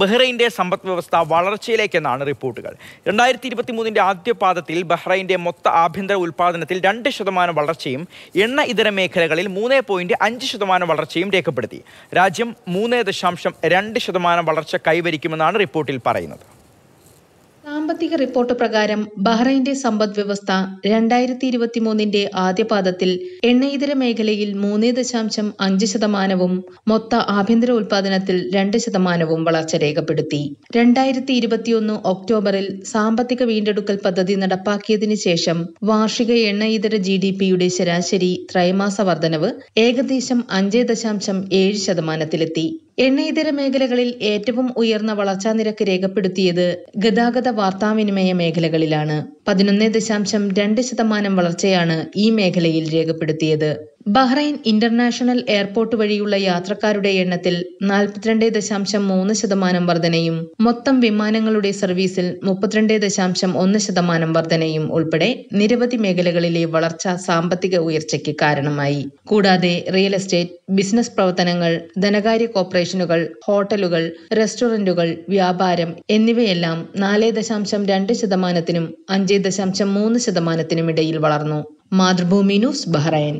ബഹ്റൈൻ്റെ സമ്പദ് വ്യവസ്ഥ വളർച്ചയിലേക്കെന്നാണ് റിപ്പോർട്ടുകൾ രണ്ടായിരത്തി ഇരുപത്തി മൂന്നിൻ്റെ ആദ്യ പാദത്തിൽ ബഹ്റൈൻ്റെ മൊത്ത ആഭ്യന്തര ഉൽപ്പാദനത്തിൽ രണ്ട് ശതമാനം വളർച്ചയും എണ്ണ ഇതര മേഖലകളിൽ മൂന്ന് പോയിന്റ് അഞ്ച് ശതമാനം വളർച്ചയും രേഖപ്പെടുത്തി രാജ്യം മൂന്ന് ദശാംശം രണ്ട് ശതമാനം വളർച്ച കൈവരിക്കുമെന്നാണ് റിപ്പോർട്ടിൽ പറയുന്നത് സാമ്പത്തിക റിപ്പോർട്ട് പ്രകാരം ബഹ്റൈന്റെ സമ്പദ് വ്യവസ്ഥ രണ്ടായിരത്തി ഇരുപത്തിമൂന്നിന്റെ ആദ്യപാദത്തിൽ എണ്ണയിതര മേഖലയിൽ മൂന്ന് ദശാംശം അഞ്ച് ശതമാനവും മൊത്ത ആഭ്യന്തര ഉൽപാദനത്തിൽ രണ്ട് ശതമാനവും വളർച്ച രേഖപ്പെടുത്തി രണ്ടായിരത്തി ഇരുപത്തിയൊന്ന് ഒക്ടോബറിൽ സാമ്പത്തിക വീണ്ടെടുക്കൽ പദ്ധതി നടപ്പാക്കിയതിനു ശേഷം വാർഷിക എണ്ണയിതര ജി ഡി പിയുടെ ശരാശരി ത്രൈമാസ വർധനവ് ഏകദേശം അഞ്ച് ദശാംശം ഏഴ് ശതമാനത്തിലെത്തി എണ്ണയിതര മേഖലകളിൽ ഏറ്റവും ഉയർന്ന വളർച്ചാ നിരക്ക് രേഖപ്പെടുത്തിയത് ഗതാഗത വാർത്താവിനിമയ മേഖലകളിലാണ് പതിനൊന്ന് ദശാംശം രണ്ട് ശതമാനം വളർച്ചയാണ് ഈ മേഖലയിൽ രേഖപ്പെടുത്തിയത് ബഹ്റൈൻ ഇന്റർനാഷണൽ എയർപോർട്ട് വഴിയുള്ള യാത്രക്കാരുടെ എണ്ണത്തിൽ നാൽപ്പത്തിരണ്ട് ദശാംശം മൂന്ന് ശതമാനം വർധനയും മൊത്തം വിമാനങ്ങളുടെ സർവീസിൽ മുപ്പത്തിരണ്ട് ദശാംശം ഒന്ന് ശതമാനം വർധനയും ഉൾപ്പെടെ നിരവധി മേഖലകളിലെ വളർച്ച സാമ്പത്തിക ഉയർച്ചയ്ക്ക് കാരണമായി കൂടാതെ റിയൽ എസ്റ്റേറ്റ് ബിസിനസ് പ്രവർത്തനങ്ങൾ ധനകാര്യ കോർപ്പറേഷനുകൾ ഹോട്ടലുകൾ റെസ്റ്റോറന്റുകൾ വ്യാപാരം എന്നിവയെല്ലാം നാല് ദശാംശം രണ്ട് ശതമാനത്തിനും അഞ്ച് ദശാംശം മൂന്ന് ശതമാനത്തിനുമിടയിൽ വളർന്നു മാതൃഭൂമി ന്യൂസ് ബഹ്റൈൻ